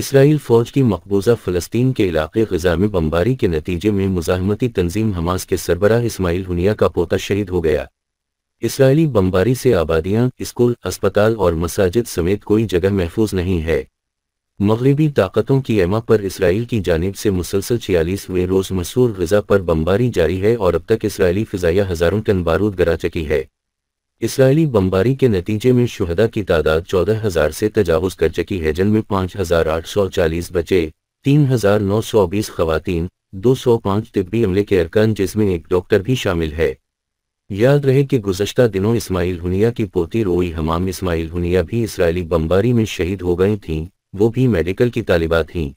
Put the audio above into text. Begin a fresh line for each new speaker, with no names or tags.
Israel फौज
की मकबूजा फलस्तीन के इलाके गजा में बमबारी के नतीजे में मुजामती तंजीम हमास के सरबरा इसमाइल हुनिया का पोता शहीद हो गया इसराइली बमबारी से आबादियां स्कूल अस्पताल और मसाजिद समेत कोई जगह महफूज नहीं है मगरबी ताकतों की एमा पर इसराइल की जानब से मुसलसल छियालीसवें रोज़ मसूर गजा पर बमबारी जारी है और अब तक इसराइली फ़िज़ाया हज़ारों टन बारूद गरा चकी है इसराइली बमबारी के नतीजे में शुहदा की तादाद चौदह हजार से तजावज़ कर चुकी है जिनमें पांच हजार आठ सौ चालीस बचे तीन हजार नौ सौ बीस खवतिन दो सौ पाँच तिब्बी अमले के अरकान जिसमें एक डॉक्टर भी शामिल है याद रहे कि गुजशत दिनों इस्माइल हुनिया की पोती रोई हमाम इस्माइल हुनिया भी इसराइली बमबारी में शहीद हो गई थीं वो भी मेडिकल की तालिबा थीं